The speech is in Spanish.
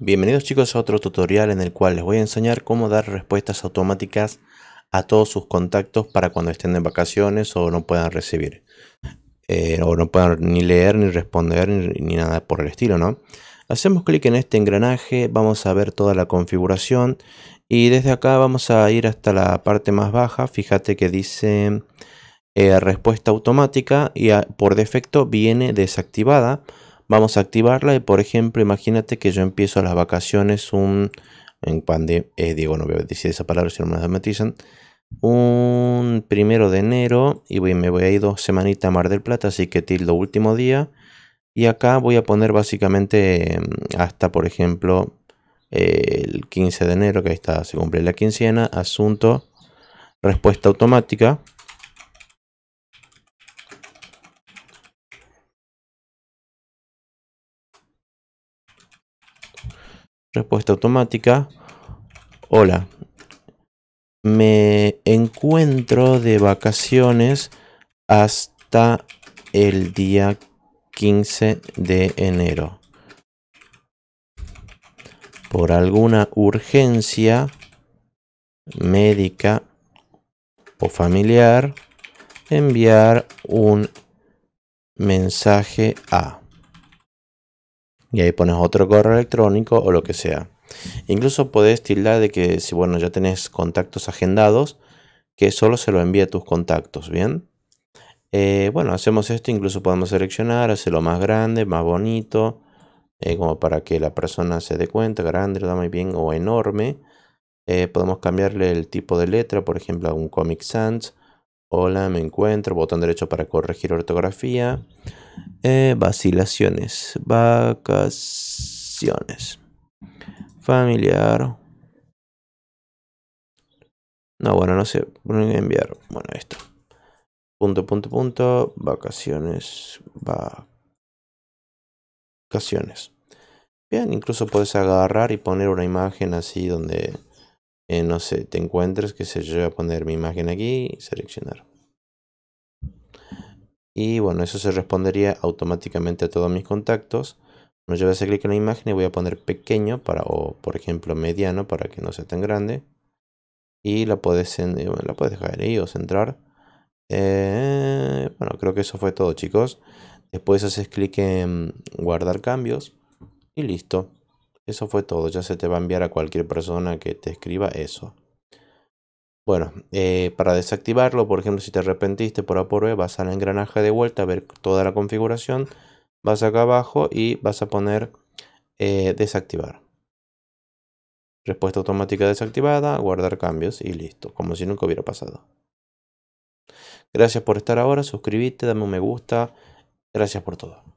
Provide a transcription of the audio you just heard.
Bienvenidos chicos a otro tutorial en el cual les voy a enseñar cómo dar respuestas automáticas a todos sus contactos para cuando estén en vacaciones o no puedan recibir. Eh, o no puedan ni leer, ni responder, ni, nada por el estilo, ¿no? Hacemos clic en este engranaje, vamos a ver toda la configuración y desde acá vamos a ir hasta la parte más baja. Fíjate que dice eh, respuesta automática y por defecto viene desactivada vamos a activarla y por ejemplo imagínate que yo empiezo las vacaciones un en eh, digo no voy a esa palabra si no me un primero de enero y voy, me voy a ir dos semanitas a Mar del Plata así que tildo último día y acá voy a poner básicamente em, hasta por ejemplo el 15 de enero que ahí está se cumple la quincena asunto respuesta automática Respuesta automática. Hola. Me encuentro de vacaciones hasta el día 15 de enero. Por alguna urgencia médica o familiar, enviar un mensaje a y ahí pones otro correo electrónico o lo que sea. Incluso podés tildar de que si bueno ya tenés contactos agendados, que solo se lo envíe a tus contactos, ¿bien? Eh, bueno, hacemos esto, incluso podemos seleccionar, hacerlo más grande, más bonito, eh, como para que la persona se dé cuenta, grande, lo da muy bien o enorme. Eh, podemos cambiarle el tipo de letra, por ejemplo, a un Comic Sans Hola, me encuentro. Botón derecho para corregir ortografía. Eh, vacilaciones. Vacaciones. Familiar. No, bueno, no sé. Enviar. Bueno, esto. Punto, punto, punto. Vacaciones. Vacaciones. Bien, incluso puedes agarrar y poner una imagen así donde... Eh, no sé, te encuentres, que se yo, a poner mi imagen aquí y seleccionar. Y bueno, eso se respondería automáticamente a todos mis contactos. yo voy a hacer clic en la imagen y voy a poner pequeño para, o por ejemplo mediano para que no sea tan grande. Y la puedes, eh, la puedes dejar ahí o centrar. Eh, bueno, creo que eso fue todo chicos. Después haces clic en guardar cambios y listo. Eso fue todo. Ya se te va a enviar a cualquier persona que te escriba eso. Bueno, eh, para desactivarlo, por ejemplo, si te arrepentiste por A por vas al engranaje de vuelta a ver toda la configuración, vas acá abajo y vas a poner eh, desactivar. Respuesta automática desactivada, guardar cambios y listo, como si nunca hubiera pasado. Gracias por estar ahora, suscríbete, dame un me gusta, gracias por todo.